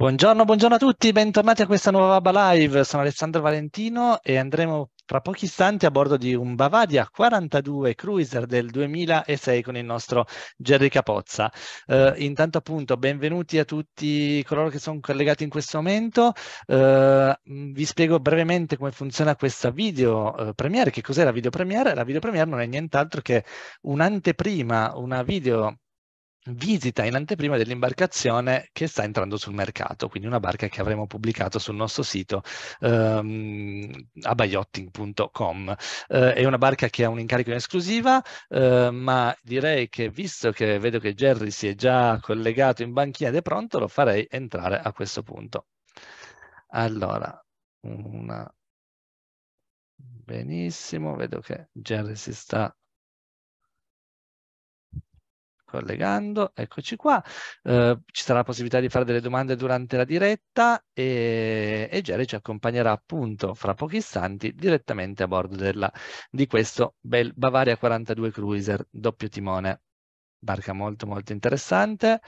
Buongiorno, buongiorno a tutti, bentornati a questa nuova Baba Live. Sono Alessandro Valentino e andremo tra pochi istanti a bordo di un Bavadia 42 Cruiser del 2006 con il nostro Jerry Capozza. Eh, intanto appunto benvenuti a tutti coloro che sono collegati in questo momento. Eh, mm, vi spiego brevemente come funziona questa video eh, premiere. Che cos'è la video premiere? La video premiere non è nient'altro che un'anteprima, una video visita in anteprima dell'imbarcazione che sta entrando sul mercato, quindi una barca che avremo pubblicato sul nostro sito ehm, abayotting.com. Eh, è una barca che ha un incarico in esclusiva, eh, ma direi che visto che vedo che Jerry si è già collegato in banchina ed è pronto, lo farei entrare a questo punto. Allora, una... benissimo, vedo che Jerry si sta collegando, eccoci qua, eh, ci sarà la possibilità di fare delle domande durante la diretta e, e Jerry ci accompagnerà appunto fra pochi istanti direttamente a bordo della, di questo bel Bavaria 42 Cruiser doppio timone, barca molto molto interessante.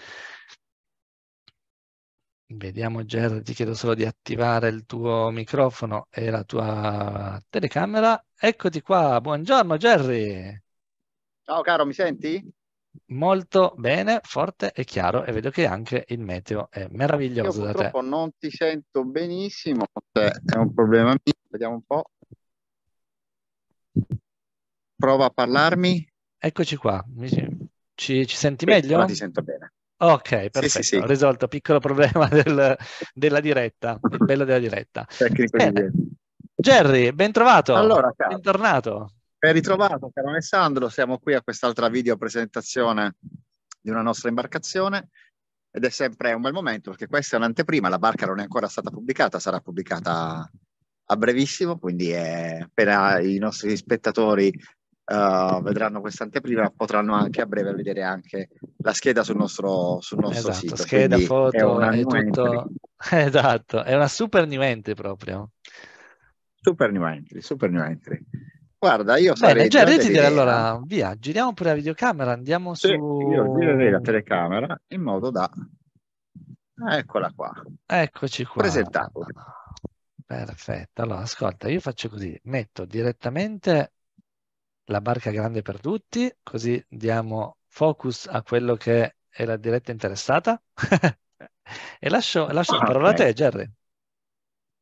Vediamo Jerry, ti chiedo solo di attivare il tuo microfono e la tua telecamera. Eccoti qua, buongiorno Gerry. Ciao caro, mi senti? Molto bene, forte e chiaro e vedo che anche il meteo è meraviglioso Io da te. Purtroppo non ti sento benissimo, cioè, è un problema mio, vediamo un po'. Prova a parlarmi. Eccoci qua, ci, ci senti sì, meglio? Ti sento bene. Ok, perfetto, sì, sì, sì. risolto piccolo problema del, della diretta, il bello della diretta. Jerry, ben trovato, allora, bentornato. Ben ritrovato caro Alessandro, siamo qui a quest'altra video presentazione di una nostra imbarcazione ed è sempre un bel momento perché questa è un'anteprima, la barca non è ancora stata pubblicata, sarà pubblicata a brevissimo, quindi è, appena i nostri spettatori uh, vedranno questa anteprima potranno anche a breve vedere anche la scheda sul nostro, sul nostro esatto, sito. Scheda, quindi foto, è, è tutto... Esatto, è una super new entry proprio. Super new entry, super new entry. Guarda, io sarei Bene, già redditi allora, via, giriamo pure la videocamera, andiamo sì, su... Io girerei la telecamera in modo da... Ah, eccola qua. Eccoci qua. Presentato. Perfetto, allora ascolta, io faccio così, metto direttamente la barca grande per tutti, così diamo focus a quello che è la diretta interessata e lascio, lascio ah, la parola okay. a te, Jerry.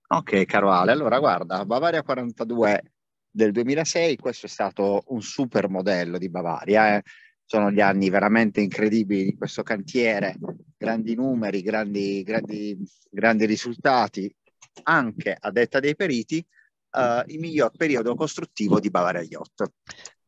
Ok, caro Ale, allora guarda, Bavaria 42 del 2006, questo è stato un super modello di Bavaria. Eh. Sono gli anni veramente incredibili di questo cantiere, grandi numeri, grandi, grandi, grandi risultati, anche a detta dei periti, eh, il miglior periodo costruttivo di Bavaria Yacht.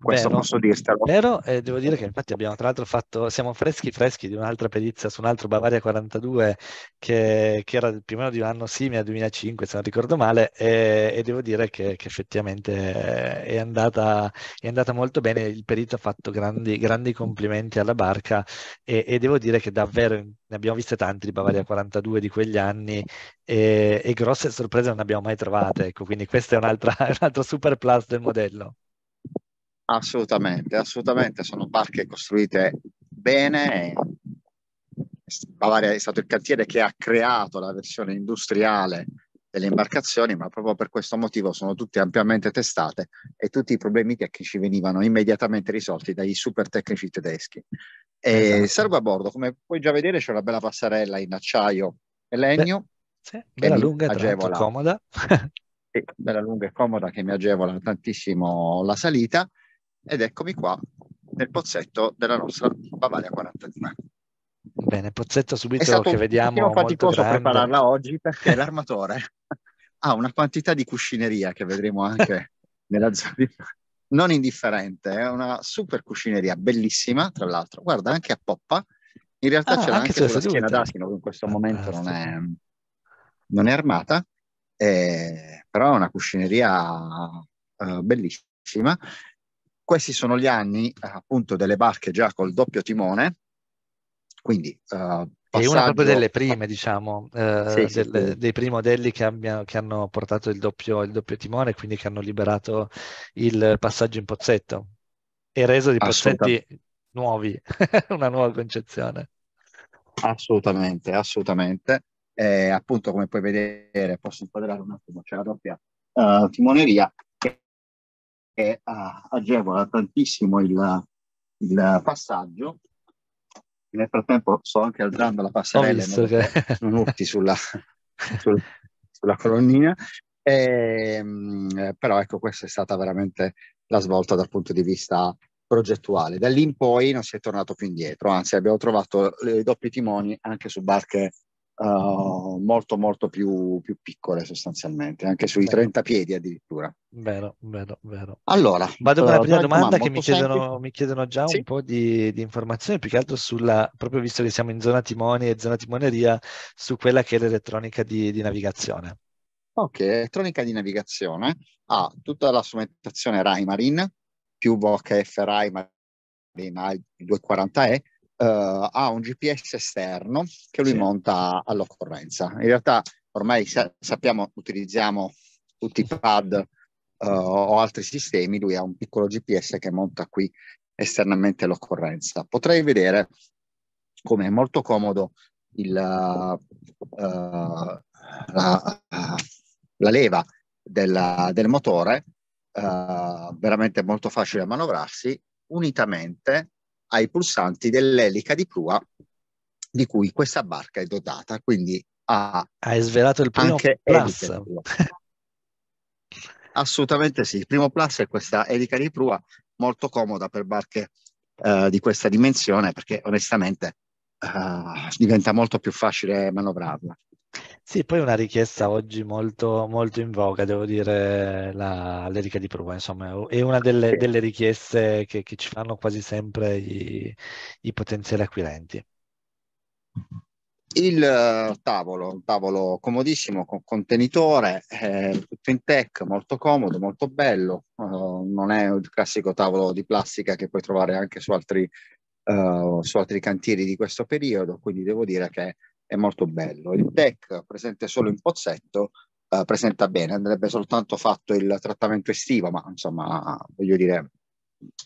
Questo vero, posso dirtelo. Vero, e eh, devo dire che infatti abbiamo tra l'altro fatto, siamo freschi freschi di un'altra perizia su un altro Bavaria 42 che, che era più o meno di un anno simile al 2005, se non ricordo male, e, e devo dire che, che effettivamente è andata, è andata, molto bene, il perito ha fatto grandi, grandi complimenti alla barca e, e, devo dire che davvero ne abbiamo viste tanti di Bavaria 42 di quegli anni e, e grosse sorprese non ne abbiamo mai trovate, ecco, quindi questo è un altro super plus del modello. Assolutamente, assolutamente, sono barche costruite bene. Bavaria è stato il cantiere che ha creato la versione industriale delle imbarcazioni, ma proprio per questo motivo sono tutte ampiamente testate e tutti i problemi tecnici venivano immediatamente risolti dai super tecnici tedeschi. Esatto. Servo a bordo, come puoi già vedere, c'è una bella passerella in acciaio e legno. sì, bella lunga e comoda. sì, bella lunga e comoda che mi agevola tantissimo la salita ed eccomi qua nel pozzetto della nostra Bavaria 42. Bene, pozzetto subito è stato che vediamo molto faticoso grande. prepararla oggi perché l'armatore ha una quantità di cuscineria che vedremo anche nella zona di... non indifferente, è una super cuscineria bellissima, tra l'altro. Guarda, anche a poppa. In realtà ah, c'è anche, anche sulla schiena d'asino che in questo ah, momento non è, non è armata, eh, però è una cuscineria eh, bellissima questi sono gli anni eh, appunto delle barche già col doppio timone, quindi uh, eh, passaggio... è una proprio delle prime, diciamo, eh, sì, sì, del, sì. dei primi modelli che, abbia, che hanno portato il doppio, il doppio, timone, quindi che hanno liberato il passaggio in pozzetto e reso di pozzetti nuovi, una nuova concezione. Assolutamente, assolutamente. Eh, appunto, come puoi vedere, posso inquadrare un attimo, c'è la doppia uh, timoneria che uh, agevola tantissimo il, il, passaggio. Nel frattempo sto anche alzando la passerella, non che... sono urti sulla, sulla, sulla colonnina. E, ehm, però ecco, questa è stata veramente la svolta dal punto di vista progettuale. Da lì in poi non si è tornato più indietro, anzi abbiamo trovato i doppi timoni anche su barche uh, molto molto più, più, piccole sostanzialmente, anche sui vero. Ecco. 30 piedi addirittura. Vero, vero, vero. Allora, vado con la prima domanda che mi chiedono, mi chiedono, già sì? un po' di, di, informazioni, più che altro sulla, proprio visto che siamo in zona timoni e zona timoneria, su quella che è l'elettronica di, di navigazione. Ok, elettronica di navigazione ha ah, tutta la strumentazione Raimarin più VHF Raimarin i 240E eh, ha un GPS esterno che lui sì. monta all'occorrenza. In realtà ormai sa- sappiamo, utilizziamo tutti i pad uh, o altri sistemi, lui ha un piccolo GPS che monta qui esternamente all'occorrenza. Potrei vedere come è molto comodo il, uh, la, uh, la, leva della, del motore, veramente molto facile a manovrarsi, unitamente ai pulsanti dell'elica di prua di cui questa barca è dotata. Quindi ha Hai svelato il primo anche plus. Assolutamente sì, il primo plus è questa elica di prua molto comoda per barche eh, di questa dimensione perché onestamente eh, diventa molto più facile manovrarla. Sì, poi una richiesta oggi molto, molto in voga, devo dire, la, l'Erica di Prua, insomma, è una delle, sì. delle richieste che, che, ci fanno quasi sempre i, i potenziali acquirenti. Il eh, tavolo, un tavolo comodissimo con contenitore, eh, tutto in tech, molto comodo, molto bello, uh, non è il classico tavolo di plastica che puoi trovare anche su altri, uh, su altri cantieri di questo periodo, quindi devo dire che è molto bello. Il deck presente solo in pozzetto eh, presenta bene, andrebbe soltanto fatto il trattamento estivo, ma insomma, voglio dire,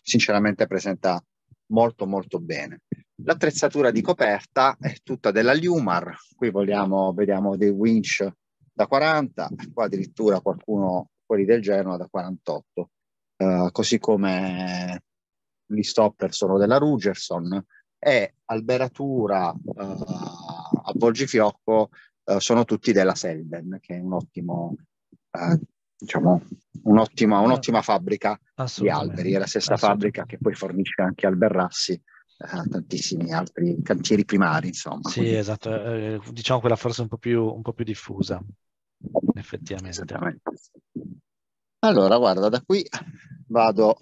sinceramente presenta molto molto bene. L'attrezzatura di coperta è tutta della Liumar, qui vogliamo, vediamo dei winch da 40, qua addirittura qualcuno, quelli del Genoa, da 48, eh, così come gli stopper sono della Rugerson e alberatura eh, Volgifiocco eh, sono tutti della Selden, che è un ottimo, eh, diciamo, un'ottima, un'ottima fabbrica di alberi, è la stessa fabbrica che poi fornisce anche Alberrassi eh, tantissimi altri cantieri primari, insomma. Sì, Quindi... esatto, eh, diciamo quella forse un po' più, un po più diffusa, effettivamente. Allora, guarda, da qui vado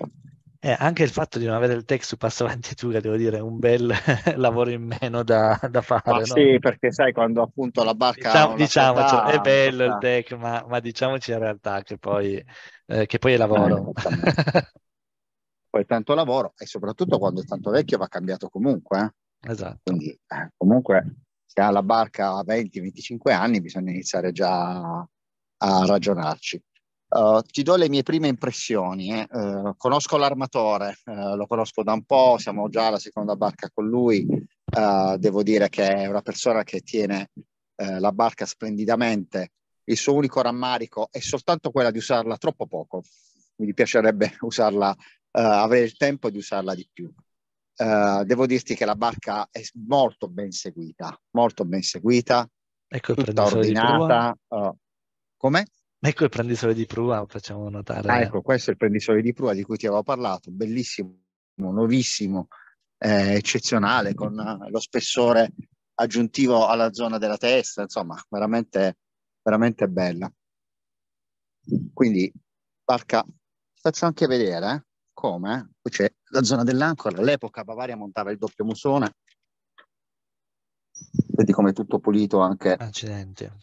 eh, anche il fatto di non avere il text su passo avanti Passavantitura, devo dire, è un bel lavoro in meno da, da fare. No? Sì, perché sai, quando appunto la barca... Diciamo, diciamoci, città, è bello il tech, ma, ma, diciamoci in realtà che poi, eh, che poi è lavoro. Eh, poi è tanto lavoro e soprattutto quando è tanto vecchio va cambiato comunque. Eh. Esatto. Quindi eh, comunque se ha la barca a 20-25 anni bisogna iniziare già a ragionarci. Eh, ti do le mie prime impressioni. Eh. Uh, conosco l'armatore, uh, lo conosco da un po', siamo già alla seconda barca con lui. devo dire che è una persona che tiene la barca splendidamente. Il suo unico rammarico è soltanto quella di usarla troppo poco. Mi piacerebbe usarla, avere il tempo di usarla di più. devo dirti che la barca è molto ben seguita, molto ben seguita, ecco, tutta ordinata. come? Ecco il prendisole di prua, facciamo notare. Ah, ecco, questo è il prendisole di prua di cui ti avevo parlato, bellissimo, nuovissimo, eh, eccezionale, con eh, lo spessore aggiuntivo alla zona della testa, insomma, veramente, veramente bella. Quindi, barca, faccio anche vedere eh, come, eh, qui c'è la zona dell'ancora, all'epoca Bavaria montava il doppio musone, vedi come è tutto pulito anche. Accidente.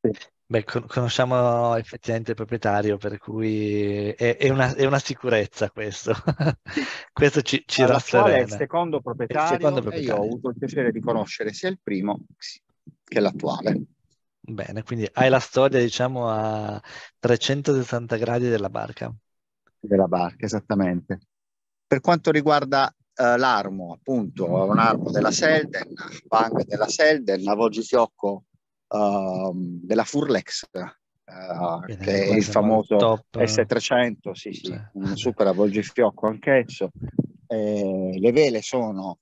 Sì Beh, conosciamo effettivamente il proprietario, per cui è, è, una, è una, sicurezza questo. questo ci, ci Alla rasserena. È il secondo proprietario, il secondo proprietario. io ho avuto il piacere di conoscere sia il primo che l'attuale. Bene, quindi hai la storia diciamo a 360 gradi della barca. Della barca, esattamente. Per quanto riguarda eh, l'armo, appunto, è un armo della Selden, Bang della Selden, a Vogifiocco uh, della Furlex, Uh, Bene, che è il famoso eh. S300, sì, sì, cioè. un super avvolgifiocco anch'esso. Eh, le vele sono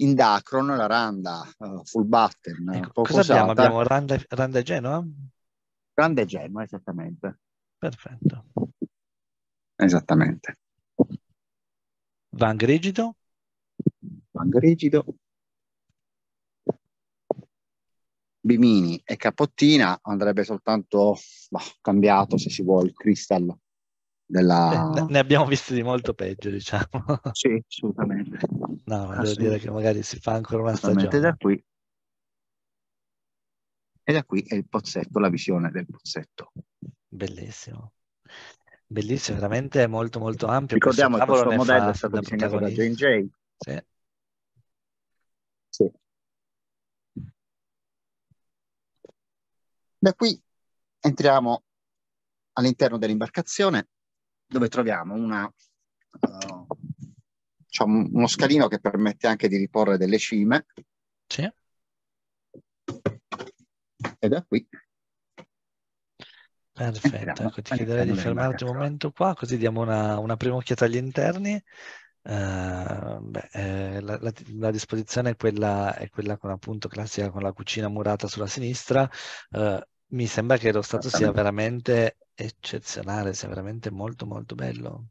in Dacron, la randa uh, full button. Ecco, cosa usata. abbiamo? Abbiamo randa, randa Genoa? Randa Genoa, esattamente. Perfetto. Esattamente. Vang rigido? Vang rigido. Bimini e Capottina andrebbe soltanto boh, cambiato, se si vuole, il cristallo della... Eh, ne abbiamo visti di molto peggio, diciamo. Sì, assolutamente. No, ma devo dire che magari si fa ancora una stagione. Da qui. E da qui è il pozzetto, la visione del pozzetto. Bellissimo. Bellissimo, veramente molto molto ampio. Ricordiamo che questo modello è stato disegnato da J&J. Sì. Da qui entriamo all'interno dell'imbarcazione dove troviamo una, uh, uno scalino che permette anche di riporre delle cime. Sì. E da qui. Perfetto, ecco, ti chiederei di fermarti un momento qua, così diamo una, una prima occhiata agli interni. Uh, beh, eh, la, la, la, disposizione è quella, è quella, con appunto classica con la cucina murata sulla sinistra, uh, mi sembra che lo stato sia veramente eccezionale, sia veramente molto molto bello.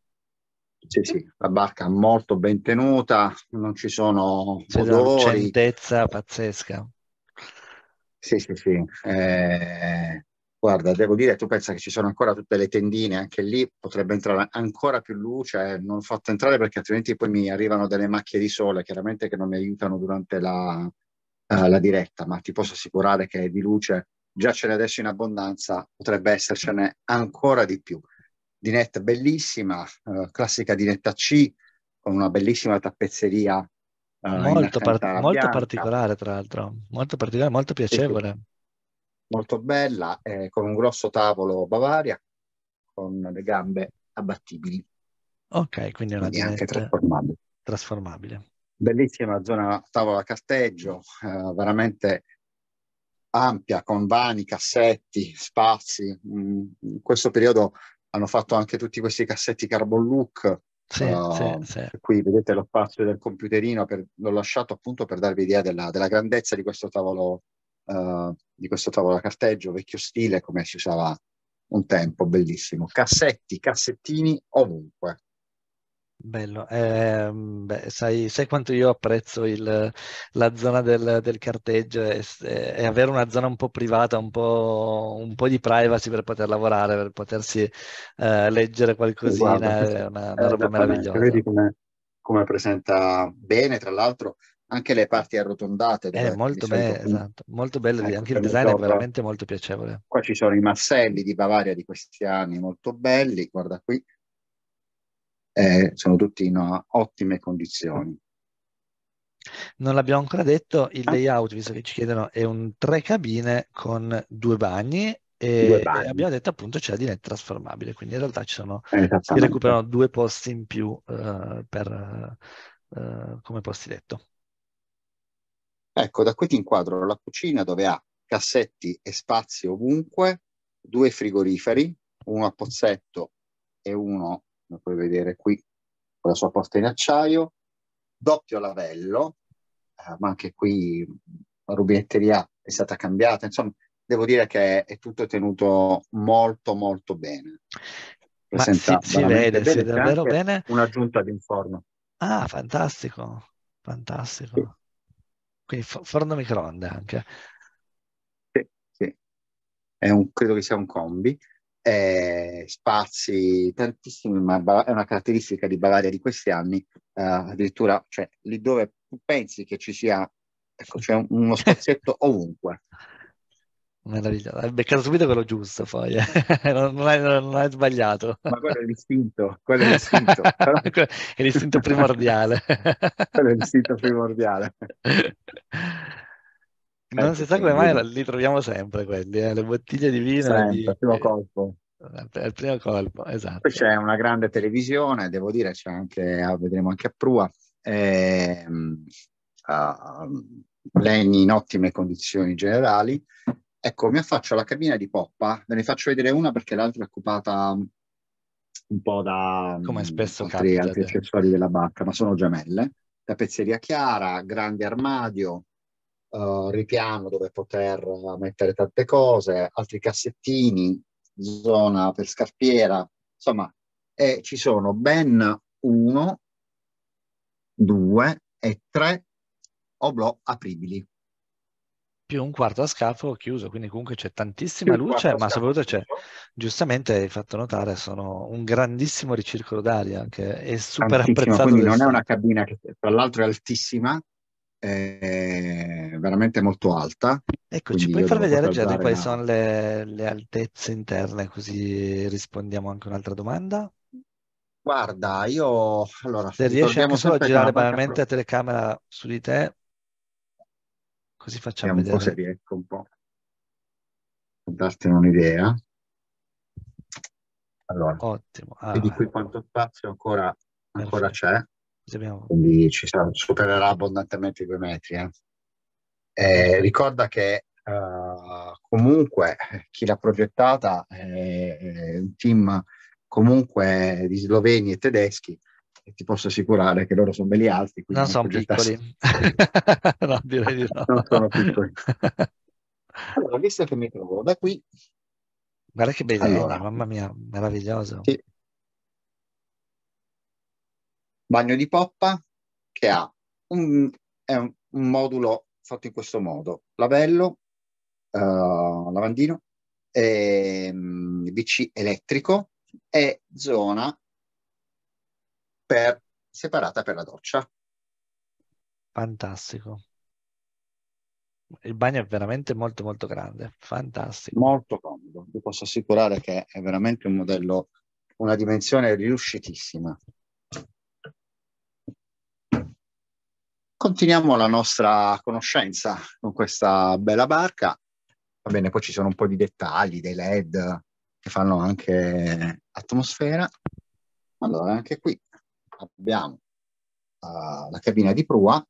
Sì, sì, la barca molto ben tenuta, non ci sono C'è odori. C'è pazzesca. Sì, sì, sì. Eh, guarda, devo dire, tu pensa che ci sono ancora tutte le tendine, anche lì potrebbe entrare ancora più luce, eh, non fatto entrare perché altrimenti poi mi arrivano delle macchie di sole, chiaramente che non mi aiutano durante la, eh, la diretta, ma ti posso assicurare che è di luce già ce l'è adesso in abbondanza, potrebbe essercene ancora di più. Dinette bellissima, eh, classica dinetta C, con una bellissima tappezzeria. Eh, molto, par- molto particolare, tra l'altro, molto particolare, molto piacevole. Sì, molto bella, eh, con un grosso tavolo Bavaria, con le gambe abbattibili. Ok, quindi è una quindi anche trasformabile. trasformabile. Bellissima zona tavola casteggio, eh, veramente ampia con vani, cassetti, spazi. Mm, in questo periodo hanno fatto anche tutti questi cassetti carbon look. Sì, uh, sì, sì. Qui vedete lo spazio del computerino, per, l'ho lasciato appunto per darvi idea della, della grandezza di questo tavolo, uh, di questo tavolo a carteggio, vecchio stile, come si usava un tempo, bellissimo. Cassetti, cassettini ovunque. Bello, eh, beh, sai, sai, quanto io apprezzo il, la zona del, del carteggio e, e, avere una zona un po' privata, un po', un po', di privacy per poter lavorare, per potersi eh, leggere qualcosina, Guarda, è una, una eh, roba meravigliosa. Vedi come, come, presenta bene, tra l'altro, anche le parti arrotondate. È eh, molto, be- esatto, molto bello, ecco, anche il design è veramente molto piacevole. Qua ci sono i masselli di Bavaria di questi anni, molto belli, guarda qui eh, sono tutti in ottime condizioni. Non l'abbiamo ancora detto, il ah. layout, visto che ci chiedono, è un tre cabine con due bagni e, due bagni. abbiamo detto appunto c'è la dinetta trasformabile, quindi in realtà ci sono, eh, si recuperano due posti in più uh, per, uh, come posti letto. Ecco, da qui ti inquadro la cucina dove ha cassetti e spazi ovunque, due frigoriferi, uno a pozzetto e uno come puoi vedere qui, con la sua porta in acciaio, doppio lavello, eh, ma anche qui la rubinetteria è stata cambiata, insomma devo dire che è, è tutto tenuto molto molto bene. Presenta si, si vede, bene, si vede davvero bene. Un'aggiunta di un forno. Ah, fantastico, fantastico. Sì. Quindi forno microonde anche. Sì, sì. Un, credo che sia un combi eh, spazi tantissimi, ma è una caratteristica di Bavaria di questi anni, eh, addirittura cioè, lì dove pensi che ci sia, ecco, c'è cioè uno spazietto ovunque. Meraviglioso, hai beccato subito quello giusto poi, eh. non, hai, non, hai, sbagliato. Ma quello è l'istinto, quello è l'istinto. è l'istinto primordiale. quello è l'istinto primordiale. Eh, non si sa come mai li troviamo sempre quelli, eh? le bottiglie di vino. Sempre, di... primo colpo. Al primo colpo, esatto. Poi c'è una grande televisione, devo dire, c'è anche, ah, vedremo anche a Prua. Eh, uh, Lenny in ottime condizioni generali. Ecco, mi affaccio alla cabina di poppa, ve ne faccio vedere una perché l'altra è occupata un po' da Come mm, spesso altri, altri cioè. accessori della barca, ma sono gemelle. Da pezzeria chiara, grande armadio, eh, ripiano dove poter mettere tante cose, altri cassettini, zona per scarpiera, insomma, e ci sono ben uno, due e tre oblò apribili. Più un quarto a scafo chiuso, quindi comunque c'è tantissima luce, ma soprattutto c'è, giustamente hai fatto notare, sono un grandissimo ricircolo d'aria che è super Tantissimo, apprezzato. Quindi non è una cabina che tra l'altro è altissima, è veramente molto alta. Ecco, ci puoi far vedere Gerry quali sono le, le, altezze interne, così rispondiamo anche un'altra domanda. Guarda, io allora se riesci anche solo a girare banalmente la telecamera su di te, così facciamo un vedere. Po se riesco un po' a darti un'idea. Allora, Ottimo. Ah, di qui quanto spazio ancora, ancora c'è. Abbiamo... Quindi ci sarà, supererà abbondantemente i due metri. Eh? Eh, ricorda che eh, comunque chi l'ha progettata è un team comunque di sloveni e tedeschi e ti posso assicurare che loro sono belli alti. Non, non sono piccoli. no, direi di no. Non sono piccoli. Allora, visto che mi trovo da qui... Guarda che bellezza, allora, mamma mia, meraviglioso. Sì, Bagno di poppa che ha un, un, un modulo fatto in questo modo, lavello, eh, lavandino, eh, bici elettrico e zona per, separata per la doccia. Fantastico. Il bagno è veramente molto molto grande, fantastico. Molto comodo, vi posso assicurare che è veramente un modello, una dimensione riuscitissima. Continuiamo la nostra conoscenza con questa bella barca. Va bene, poi ci sono un po' di dettagli, dei LED che fanno anche atmosfera. Allora, anche qui abbiamo uh, la cabina di prua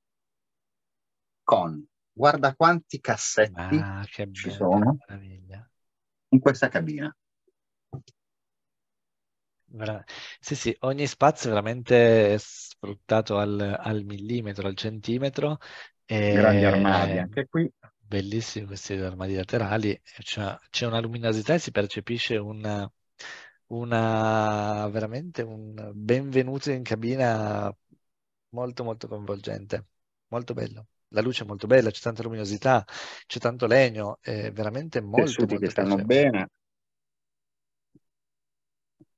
con guarda quanti cassetti ah, ci sono in questa cabina sì, sì, ogni spazio è veramente sfruttato al, al millimetro, al centimetro. Grandi armadi anche qui. Bellissimi questi armadi laterali, cioè, c'è una luminosità e si percepisce una, una veramente un benvenuto in cabina molto molto coinvolgente, molto bello la luce è molto bella, c'è tanta luminosità, c'è tanto legno, è veramente molto... Tessuti molto che stanno bene,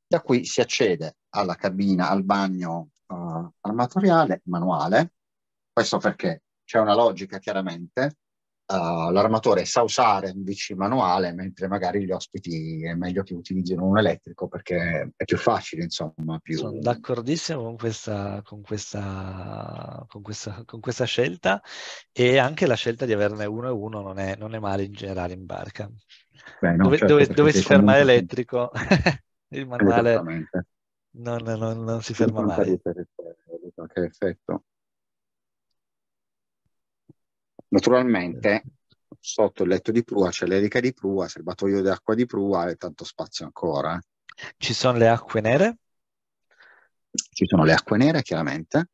da qui si accede alla cabina, al bagno uh, eh, armatoriale manuale, questo perché c'è una logica chiaramente, uh, l'armatore sa usare un bici manuale, mentre magari gli ospiti è meglio che utilizzino un elettrico perché è più facile, insomma. Più... Sono d'accordissimo con questa, con, questa, con, questa, con questa, scelta e anche la scelta di averne uno e uno non è, non è male in generale in barca. Beh, no, dove, certo, dove, dove si ferma l'elettrico? il eh, manuale non, non, non, si ferma mai. Per, effetto. Naturalmente sotto il letto di prua c'è l'erica di prua, il serbatoio d'acqua di prua e tanto spazio ancora. Ci sono le acque nere? Ci sono le acque nere, chiaramente.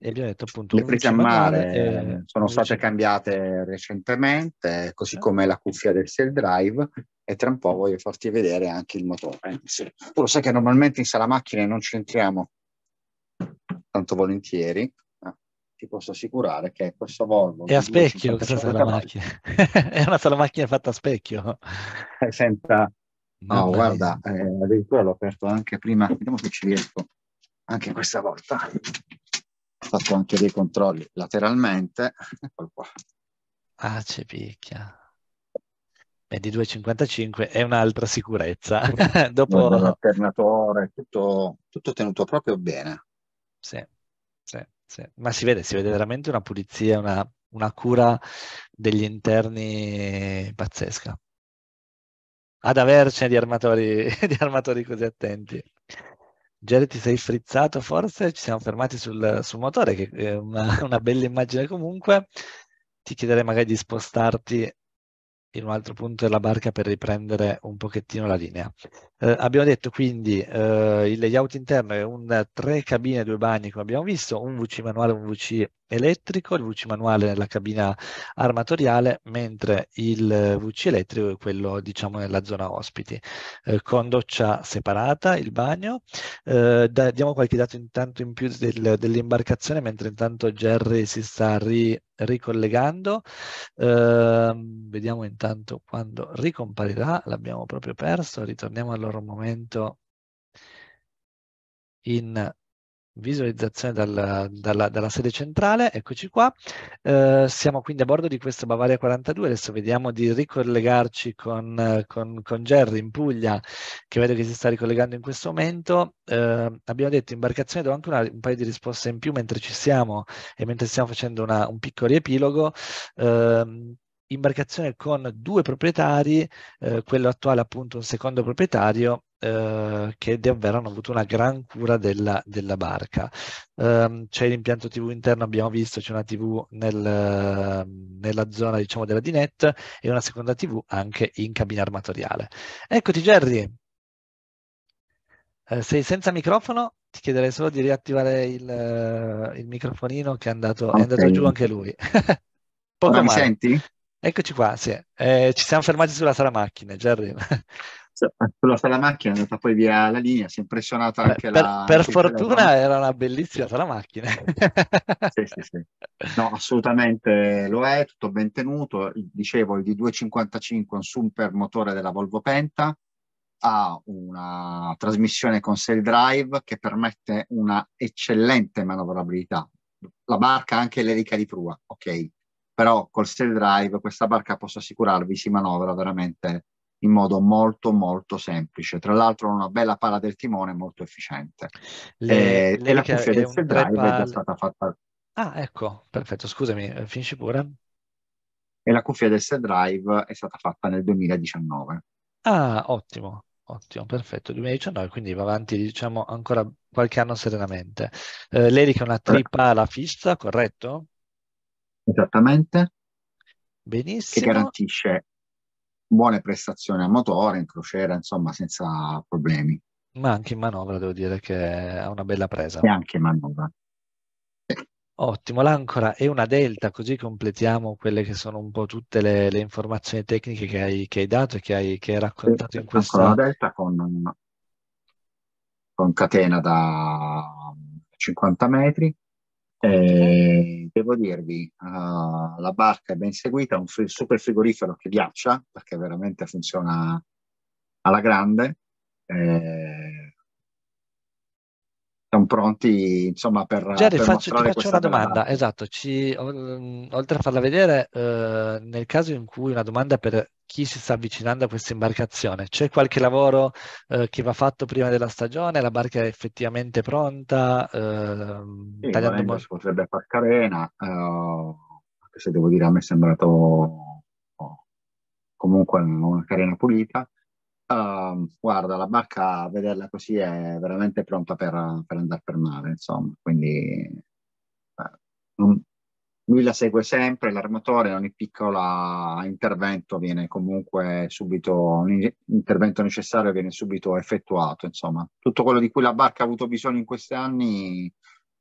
E vi detto appunto. Le prese a mare e... Eh, sono state cambiate recentemente, così eh. come la cuffia del Seal Drive, e tra un po' voglio farti vedere anche il motore. Eh, sì. Tu lo sai che normalmente in sala macchine non ci entriamo tanto volentieri, ma ti posso assicurare che questo Volvo è a specchio questa sala macchina è una sala macchina fatta a specchio eh, senza no, no guarda eh, addirittura l'ho aperto anche prima vediamo se ci riesco anche questa volta fatto anche dei controlli lateralmente. Eccolo qua. Ah, c'è picchia. È di 2,55 è un'altra sicurezza. Dopo... L'alternatore, tutto, tutto tenuto proprio bene. Sì, sì, sì, ma si vede, si vede veramente una pulizia, una, una cura degli interni pazzesca. Ad avercene di armatori, di armatori così attenti. Jerry ti sei frizzato forse, ci siamo fermati sul, sul motore che è una, una bella immagine comunque, ti chiederei magari di spostarti in un altro punto della barca per riprendere un pochettino la linea. Eh, abbiamo detto quindi eh, il layout interno è un tre cabine, e due bagni come abbiamo visto, un VC manuale, un VC elettrico, il VC manuale nella cabina armatoriale, mentre il eh, VC elettrico è quello diciamo nella zona ospiti, eh, con doccia separata, il bagno. Eh, da, diamo qualche dato intanto in più del, dell'imbarcazione, mentre intanto Jerry si sta ri, ricollegando. Eh, vediamo intanto quando ricomparirà, l'abbiamo proprio perso, ritorniamo allora un momento in visualizzazione dal, dalla, dalla, sede centrale, eccoci qua. Eh, siamo quindi a bordo di questa Bavaria 42, adesso vediamo di ricollegarci con, con, con Jerry in Puglia, che vedo che si sta ricollegando in questo momento. Eh, abbiamo detto imbarcazione, do anche una, un paio di risposte in più mentre ci siamo e mentre stiamo facendo una, un piccolo riepilogo. Eh, imbarcazione con due proprietari, eh, quello attuale appunto un secondo proprietario eh, che davvero hanno avuto una gran cura della, della barca. Eh, c'è l'impianto TV interno, abbiamo visto, c'è una TV nel, nella zona diciamo della dinette e una seconda TV anche in cabina armatoriale. Eccoti Jerry, eh, sei senza microfono, ti chiederei solo di riattivare il, il microfonino che è andato, okay. è andato giù anche lui. Poco ah, Ma male. mi senti? Eccoci qua, sì. eh, ci siamo fermati sulla sala macchina, già arriva. Eh, sulla sala macchina è andata poi via la linea, si è impressionata anche per, la... Per fortuna la... era una bellissima sala macchina. sì, sì, sì. No, assolutamente lo è, tutto ben tenuto. Dicevo, il D255 è un super motore della Volvo Penta, ha una trasmissione con sail drive che permette una eccellente manovrabilità. La barca anche l'elica di prua, ok, però col self drive questa barca posso assicurarvi si manovra veramente in modo molto molto semplice. Tra l'altro una bella pala del timone molto efficiente. Le, eh, e, e la cuffia del self drive pal... è già stata fatta. Ah, ecco, perfetto, scusami, eh, finisci pure. E la cuffia del self drive è stata fatta nel 2019. Ah, ottimo, ottimo, perfetto. 2019, quindi va avanti, diciamo, ancora qualche anno serenamente. Eh, L'Erica è una tripala fissa, corretto? Esattamente. Benissimo. Che garantisce buone prestazioni a motore, in crociera, insomma, senza problemi. Ma anche in manovra devo dire che ha una bella presa. E anche in manovra. Ottimo, l'ancora è una delta, così completiamo quelle che sono un po' tutte le, le informazioni tecniche che hai, che hai, dato e che hai, che hai raccontato sì, in questa... Ancora una delta con, con catena da 50 metri, eh, devo dirvi, uh, la barca è ben seguita, un fri- super frigorifero che ghiaccia, perché veramente funziona alla grande. Eh, siamo pronti, insomma, per... Jerry, per faccio, ti faccio una domanda, barca. esatto, ci, mm, oltre a farla vedere, eh, nel caso in cui una domanda per chi si sta avvicinando a questa imbarcazione? C'è qualche lavoro eh, che va fatto prima della stagione? La barca è effettivamente pronta? Eh, sì, tagliando mo- si potrebbe far carena, eh, anche se devo dire a me è sembrato oh, comunque una carena pulita. Uh, guarda, la barca a vederla così è veramente pronta per, per andare per mare, insomma, quindi eh, non, lui la segue sempre, l'armatore, ogni piccolo intervento viene comunque subito, ogni intervento necessario viene subito effettuato, insomma, tutto quello di cui la barca ha avuto bisogno in questi anni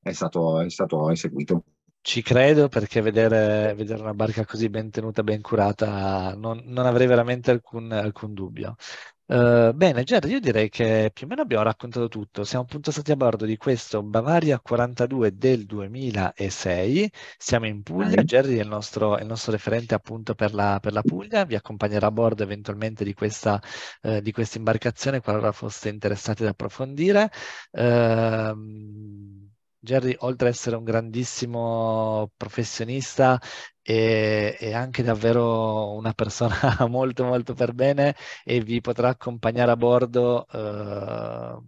è stato, è stato eseguito. Ci credo perché vedere, vedere, una barca così ben tenuta, ben curata, non, non avrei veramente alcun, alcun dubbio. Uh, bene, Gerry, io direi che più o meno abbiamo raccontato tutto. Siamo appunto stati a bordo di questo Bavaria 42 del 2006. Siamo in Puglia. Gerry è il nostro, è il nostro referente appunto per la, per la, Puglia. Vi accompagnerà a bordo eventualmente di questa, uh, di questa imbarcazione, qualora foste interessati ad approfondire. Uh, Jerry, oltre ad essere un grandissimo professionista, è, è, anche davvero una persona molto molto per bene e vi potrà accompagnare a bordo eh,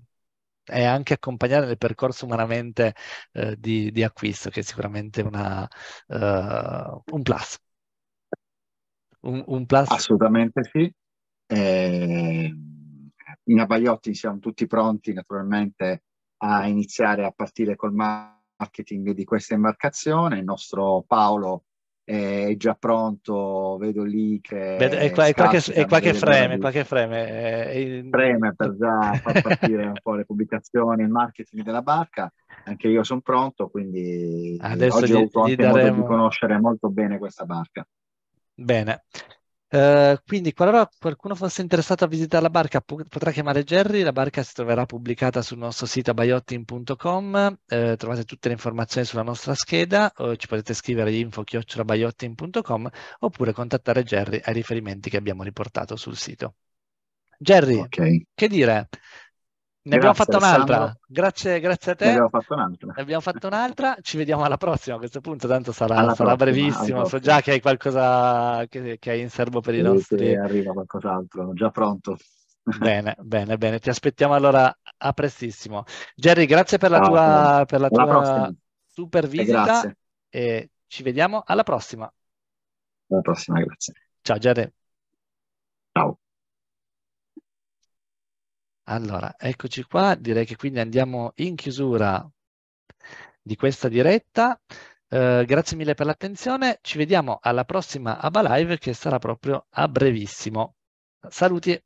e anche accompagnare nel percorso umanamente eh, di, di, acquisto, che è sicuramente una, eh, un plus. Un, un, plus. Assolutamente sì. Eh, in Abaiotti siamo tutti pronti naturalmente a iniziare a partire col marketing di questa imbarcazione. Il nostro Paolo è già pronto, vedo lì che... È, qua, è, qualche, è qualche frame, qualche frame. Eh, frame per già far partire un po' le pubblicazioni, il marketing della barca. Anche io sono pronto, quindi Adesso oggi gli, ho avuto anche daremo... modo di conoscere molto bene questa barca. Bene, eh, quindi, qualora qualcuno fosse interessato a visitare la barca, potrà chiamare Jerry. La barca si troverà pubblicata sul nostro sito biotin.com. Uh, eh, trovate tutte le informazioni sulla nostra scheda. Uh, ci potete scrivere info-baiottin.com oppure contattare Jerry ai riferimenti che abbiamo riportato sul sito. Jerry, okay. che dire? Ne abbiamo fatto un'altra. Grazie, grazie, a te. Ne abbiamo fatto un'altra. Ne abbiamo fatto un'altra. Ci vediamo alla prossima. A questo punto, tanto sarà, sarà brevissimo. So già che hai qualcosa che, che, hai in serbo per i nostri. Sì, arriva qualcos'altro, già pronto. bene, bene, bene. Ti aspettiamo allora a prestissimo. Jerry, grazie per la ciao, tua, per la tua super visita. E, e ci vediamo alla prossima. Alla prossima, grazie. Ciao, Jerry. Ciao. Allora, eccoci qua, direi che quindi andiamo in chiusura di questa diretta. Eh, grazie mille per l'attenzione, ci vediamo alla prossima Abba Live che sarà proprio a brevissimo. Saluti!